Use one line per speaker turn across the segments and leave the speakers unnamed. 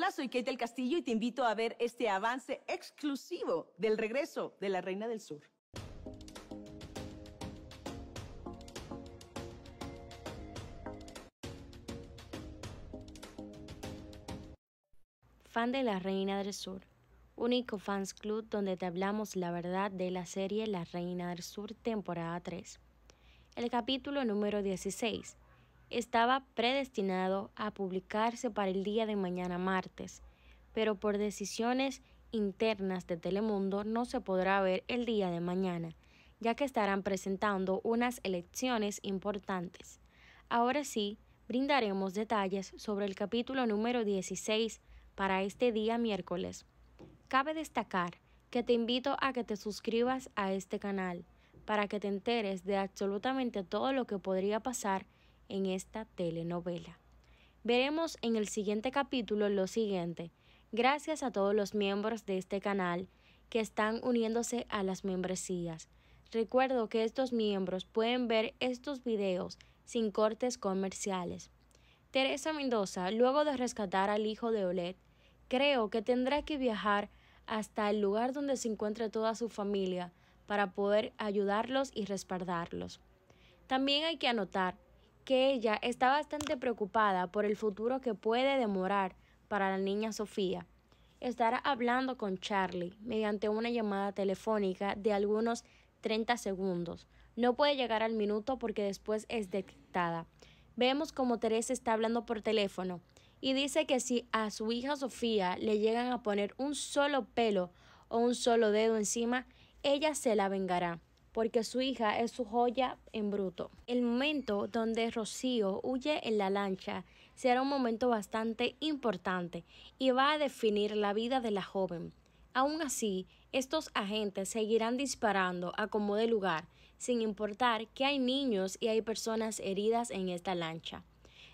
Hola, soy Kate del Castillo y te invito a ver este avance exclusivo del regreso de la Reina del Sur. Fan de la Reina del Sur. Único Fans Club donde te hablamos la verdad de la serie La Reina del Sur temporada 3. El capítulo número 16 estaba predestinado a publicarse para el día de mañana martes, pero por decisiones internas de Telemundo no se podrá ver el día de mañana, ya que estarán presentando unas elecciones importantes. Ahora sí, brindaremos detalles sobre el capítulo número 16 para este día miércoles. Cabe destacar que te invito a que te suscribas a este canal para que te enteres de absolutamente todo lo que podría pasar en esta telenovela. Veremos en el siguiente capítulo lo siguiente. Gracias a todos los miembros de este canal que están uniéndose a las membresías. Recuerdo que estos miembros pueden ver estos videos sin cortes comerciales. Teresa Mendoza, luego de rescatar al hijo de Olet, creo que tendrá que viajar hasta el lugar donde se encuentra toda su familia para poder ayudarlos y respaldarlos. También hay que anotar que ella está bastante preocupada por el futuro que puede demorar para la niña Sofía. Estará hablando con Charlie mediante una llamada telefónica de algunos 30 segundos. No puede llegar al minuto porque después es detectada. Vemos como Teresa está hablando por teléfono y dice que si a su hija Sofía le llegan a poner un solo pelo o un solo dedo encima, ella se la vengará porque su hija es su joya en bruto. El momento donde Rocío huye en la lancha será un momento bastante importante y va a definir la vida de la joven. Aún así, estos agentes seguirán disparando a como de lugar, sin importar que hay niños y hay personas heridas en esta lancha.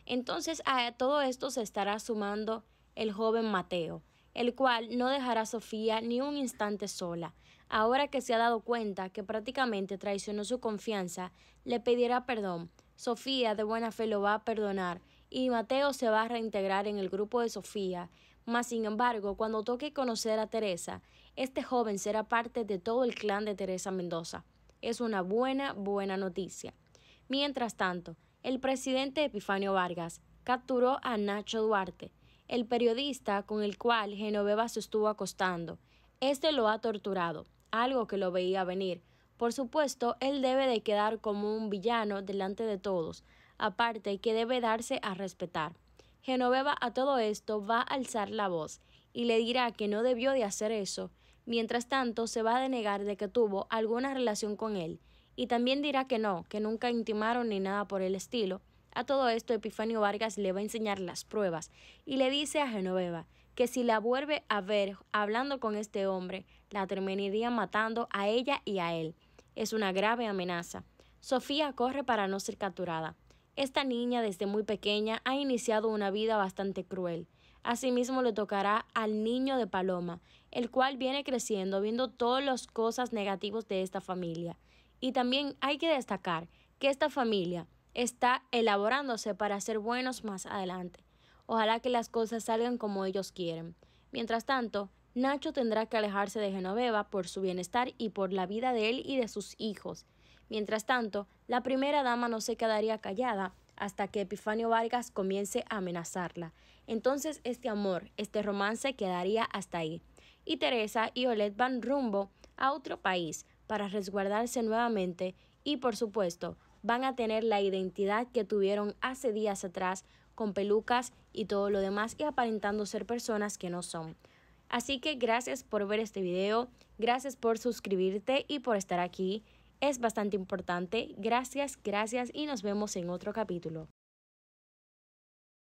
Entonces a todo esto se estará sumando el joven Mateo, el cual no dejará a Sofía ni un instante sola. Ahora que se ha dado cuenta que prácticamente traicionó su confianza, le pedirá perdón. Sofía de buena fe lo va a perdonar y Mateo se va a reintegrar en el grupo de Sofía. Mas, sin embargo, cuando toque conocer a Teresa, este joven será parte de todo el clan de Teresa Mendoza. Es una buena, buena noticia. Mientras tanto, el presidente Epifanio Vargas capturó a Nacho Duarte, el periodista con el cual Genoveva se estuvo acostando. Este lo ha torturado, algo que lo veía venir. Por supuesto, él debe de quedar como un villano delante de todos, aparte que debe darse a respetar. Genoveva a todo esto va a alzar la voz y le dirá que no debió de hacer eso. Mientras tanto, se va a denegar de que tuvo alguna relación con él y también dirá que no, que nunca intimaron ni nada por el estilo. A todo esto, Epifanio Vargas le va a enseñar las pruebas y le dice a Genoveva que si la vuelve a ver hablando con este hombre, la terminaría matando a ella y a él. Es una grave amenaza. Sofía corre para no ser capturada. Esta niña desde muy pequeña ha iniciado una vida bastante cruel. Asimismo le tocará al niño de Paloma, el cual viene creciendo viendo todas las cosas negativas de esta familia. Y también hay que destacar que esta familia está elaborándose para ser buenos más adelante. Ojalá que las cosas salgan como ellos quieren. Mientras tanto, Nacho tendrá que alejarse de Genoveva por su bienestar y por la vida de él y de sus hijos. Mientras tanto, la primera dama no se quedaría callada hasta que Epifanio Vargas comience a amenazarla. Entonces este amor, este romance quedaría hasta ahí. Y Teresa y Olet van rumbo a otro país para resguardarse nuevamente y por supuesto van a tener la identidad que tuvieron hace días atrás con pelucas y todo lo demás y aparentando ser personas que no son. Así que gracias por ver este video, gracias por suscribirte y por estar aquí. Es bastante importante. Gracias, gracias y nos vemos en otro capítulo.